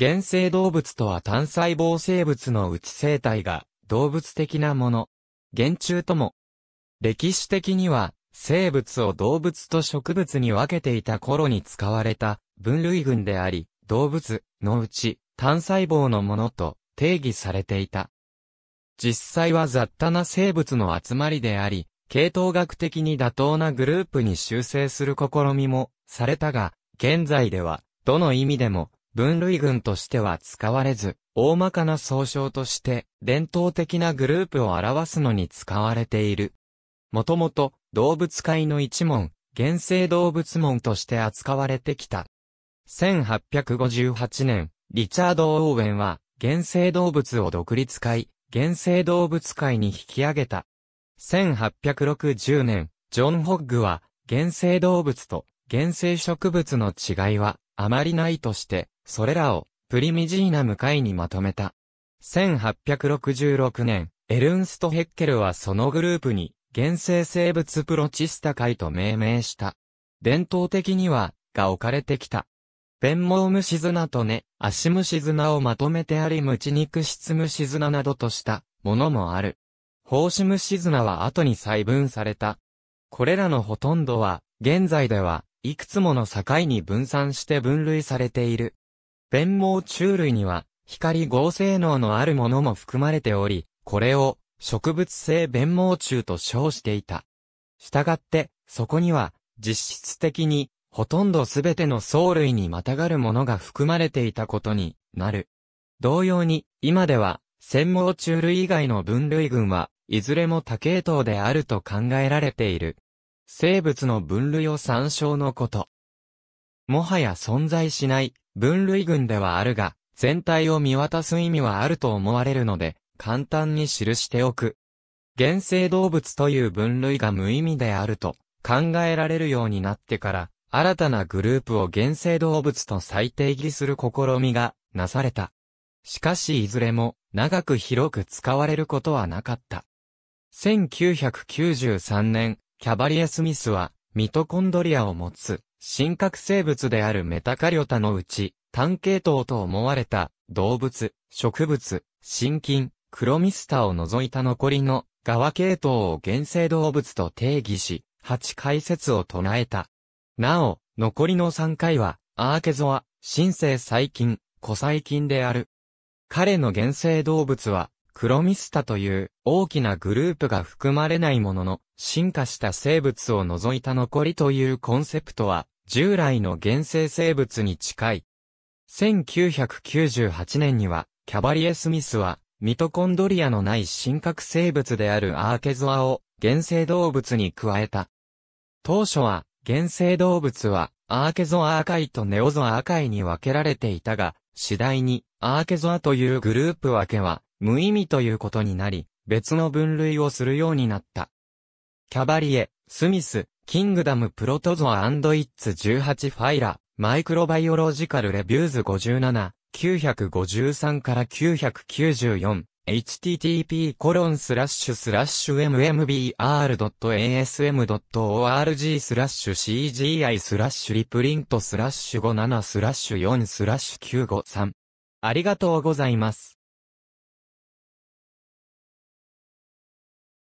原生動物とは単細胞生物のうち生態が動物的なもの、原虫とも。歴史的には生物を動物と植物に分けていた頃に使われた分類群であり、動物のうち単細胞のものと定義されていた。実際は雑多な生物の集まりであり、系統学的に妥当なグループに修正する試みもされたが、現在ではどの意味でも分類群としては使われず、大まかな総称として、伝統的なグループを表すのに使われている。もともと、動物界の一門、原生動物門として扱われてきた。1858年、リチャード・オーウェンは、原生動物を独立会、原生動物会に引き上げた。1860年、ジョン・ホッグは、原生動物と原生植物の違いはあまりないとして、それらをプリミジーナ向かいにまとめた。1866年、エルンスト・ヘッケルはそのグループに原生生物プロチスタ会と命名した。伝統的には、が置かれてきた。ペンモウムシズナとね、足ズナをまとめてありムチ肉質ズナなどとしたものもある。ムシズナは後に細分された。これらのほとんどは、現在では、いくつもの境に分散して分類されている。弁毛虫類には、光合成能のあるものも含まれており、これを植物性弁毛虫と称していた。したがって、そこには実質的にほとんどすべての藻類にまたがるものが含まれていたことになる。同様に、今では、繊毛虫類以外の分類群はいずれも多系統であると考えられている。生物の分類を参照のこと。もはや存在しない分類群ではあるが、全体を見渡す意味はあると思われるので、簡単に記しておく。原生動物という分類が無意味であると考えられるようになってから、新たなグループを原生動物と再定義する試みがなされた。しかしいずれも長く広く使われることはなかった。1993年、キャバリエ・スミスはミトコンドリアを持つ真核生物であるメタカリョタのうち単系統と思われた動物、植物、真菌、クロミスタを除いた残りの側系統を原生動物と定義し、8解説を唱えた。なお、残りの3回は、アーケゾア、新生細菌、古細菌である。彼の原生動物は、クロミスタという大きなグループが含まれないものの、進化した生物を除いた残りというコンセプトは、従来の原生生物に近い。1998年には、キャバリエ・スミスは、ミトコンドリアのない真核生物であるアーケゾアを原生動物に加えた。当初は、原生動物は、アーケゾアカイとネオゾアカイに分けられていたが、次第に、アーケゾアというグループ分けは、無意味ということになり、別の分類をするようになった。キャバリエ、スミス、キングダムプロトゾアイッツ18ファイラ、マイクロバイオロジカルレビューズ57、953から 994, http コロンスラッシュスラッシュ m m b r a s m o r g スラッシュ cgi スラッシュリプリントスラッシュ57スラッシュ4スラッシュ953ありがとうございます。